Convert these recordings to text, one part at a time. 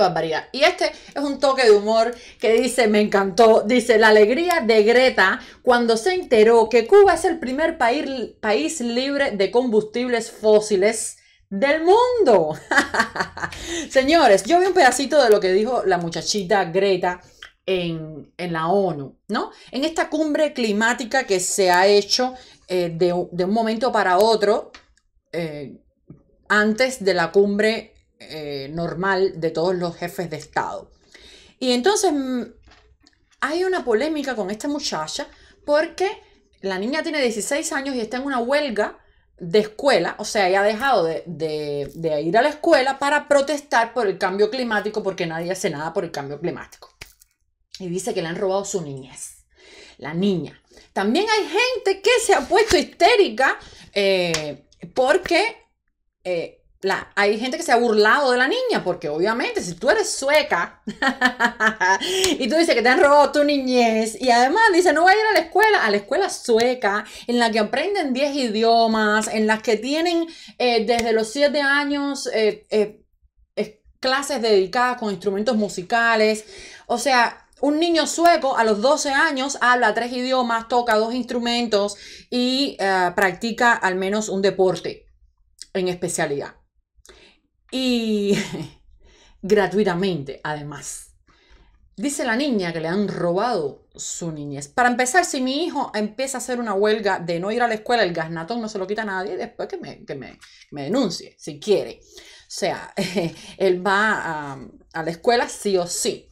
barbaridad. Y este es un toque de humor que dice, me encantó, dice, la alegría de Greta cuando se enteró que Cuba es el primer país, país libre de combustibles fósiles del mundo. Señores, yo vi un pedacito de lo que dijo la muchachita Greta en, la ONU, ¿no? En esta cumbre climática que se ha hecho eh, de, un momento para otro, eh, antes de la cumbre eh, normal de todos los jefes de Estado. Y entonces mm, hay una polémica con esta muchacha porque la niña tiene 16 años y está en una huelga de escuela, o sea, ella ha dejado de, ir a la escuela para protestar por el cambio climático porque nadie hace nada por el cambio climático. Y dice que le han robado su niñez, la niña. También hay gente que se ha puesto histérica eh, porque eh, hay gente que se ha burlado de la niña, porque obviamente si tú eres sueca y tú dices que te han robado tu niñez y además dice no voy a ir a la escuela, a la escuela sueca, en la que aprenden 10 idiomas, en las que tienen eh, desde los 7 años eh, eh, clases dedicadas con instrumentos musicales, o sea... Un niño sueco a los 12 años habla tres idiomas, toca dos instrumentos y practica al menos un deporte en especialidad y gratuitamente además. Dice la niña que le han robado su niñez. Para empezar, si mi hijo empieza a hacer una huelga de no ir a la escuela, el gasnatón no se lo quita a nadie, después que me, denuncie, si quiere. O sea, él va a, la escuela sí o sí,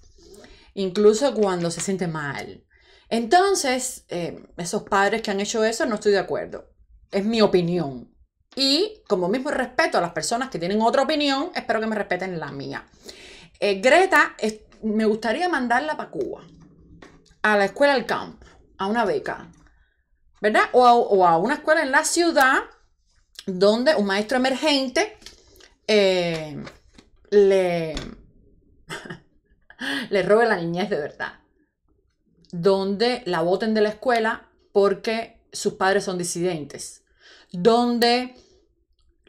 incluso cuando se siente mal. Entonces, eh, esos padres que han hecho eso, no estoy de acuerdo. Es mi opinión. Y como mismo respeto a las personas que tienen otra opinión, espero que me respeten la mía. Eh, Greta, me gustaría mandarla para Cuba, a la escuela del camp, a una beca, ¿verdad? O a, una escuela en la ciudad donde un maestro emergente eh, le, robe la niñez de verdad. Donde la voten de la escuela porque sus padres son disidentes. Donde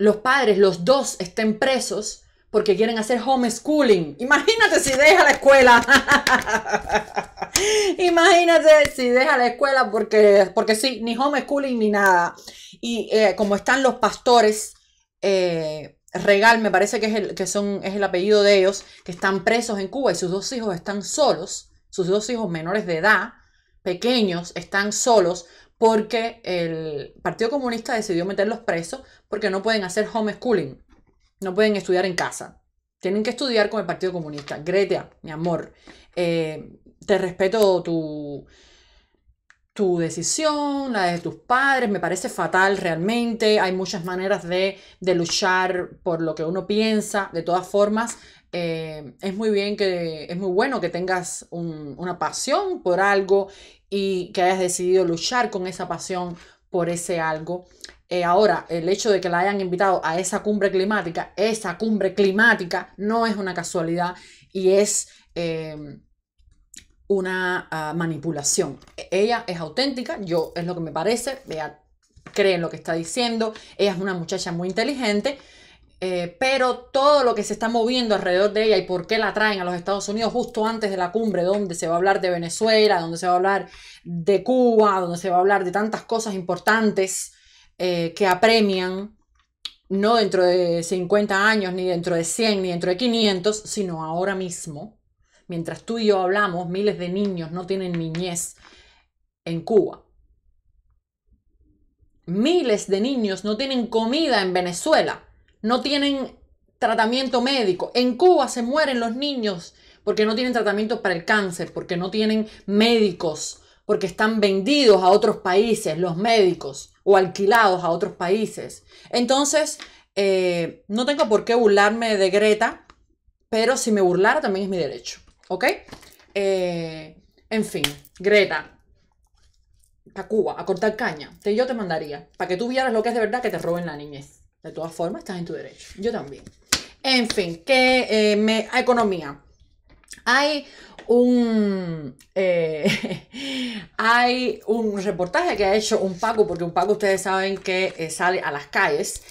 los padres, los dos, estén presos porque quieren hacer homeschooling. Imagínate si deja la escuela. Imagínate si deja la escuela porque, porque sí, ni homeschooling ni nada. Y eh, como están los pastores, eh, Regal, me parece que, es el, que son, es el apellido de ellos, que están presos en Cuba y sus dos hijos están solos, sus dos hijos menores de edad, pequeños, están solos porque el Partido Comunista decidió meterlos presos porque no pueden hacer homeschooling, no pueden estudiar en casa. Tienen que estudiar con el Partido Comunista. Greta, mi amor, eh, te respeto tu, tu decisión, la de tus padres, me parece fatal realmente. Hay muchas maneras de, luchar por lo que uno piensa. De todas formas, eh, es muy bien que, es muy bueno que tengas una pasión por algo y que hayas decidido luchar con esa pasión por ese algo. Eh, ahora, el hecho de que la hayan invitado a esa cumbre climática, esa cumbre climática no es una casualidad y es em, una ah, manipulación. Ella es auténtica, yo es lo que me parece, vea cree en lo que está diciendo, ella es una muchacha muy inteligente eh, pero todo lo que se está moviendo alrededor de ella y por qué la traen a los Estados Unidos justo antes de la cumbre, donde se va a hablar de Venezuela, donde se va a hablar de Cuba, donde se va a hablar de tantas cosas importantes eh, que apremian, no dentro de 50 años, ni dentro de 100, ni dentro de 500, sino ahora mismo. Mientras tú y yo hablamos, miles de niños no tienen niñez en Cuba. Miles de niños no tienen comida en Venezuela no tienen tratamiento médico. En Cuba se mueren los niños porque no tienen tratamiento para el cáncer, porque no tienen médicos, porque están vendidos a otros países, los médicos, o alquilados a otros países. Entonces, eh, no tengo por qué burlarme de Greta, pero si me burlara también es mi derecho, ¿ok? Eh, en fin, Greta, a Cuba, a cortar caña, te, yo te mandaría, para que tú vieras lo que es de verdad que te roben la niñez. De todas formas, estás en tu derecho. Yo también. En fin, que eh, economía. Hay un, eh, hay un reportaje que ha hecho un Paco, porque un Paco ustedes saben que eh, sale a las calles